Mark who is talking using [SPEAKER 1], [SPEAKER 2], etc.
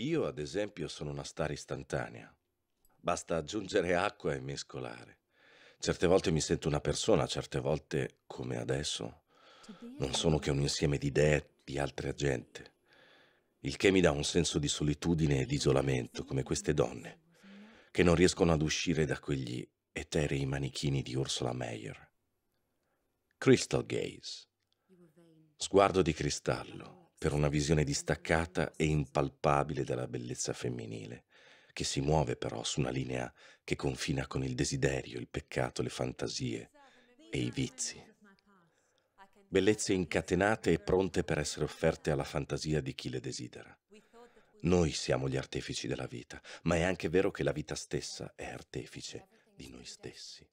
[SPEAKER 1] Io, ad esempio, sono una star istantanea. Basta aggiungere acqua e mescolare. Certe volte mi sento una persona, certe volte, come adesso, non sono che un insieme di idee di altra gente, il che mi dà un senso di solitudine e di isolamento, come queste donne, che non riescono ad uscire da quegli eterei manichini di Ursula Meyer. Crystal Gaze. Sguardo di cristallo per una visione distaccata e impalpabile della bellezza femminile, che si muove però su una linea che confina con il desiderio, il peccato, le fantasie e i vizi. Bellezze incatenate e pronte per essere offerte alla fantasia di chi le desidera. Noi siamo gli artefici della vita, ma è anche vero che la vita stessa è artefice di noi stessi.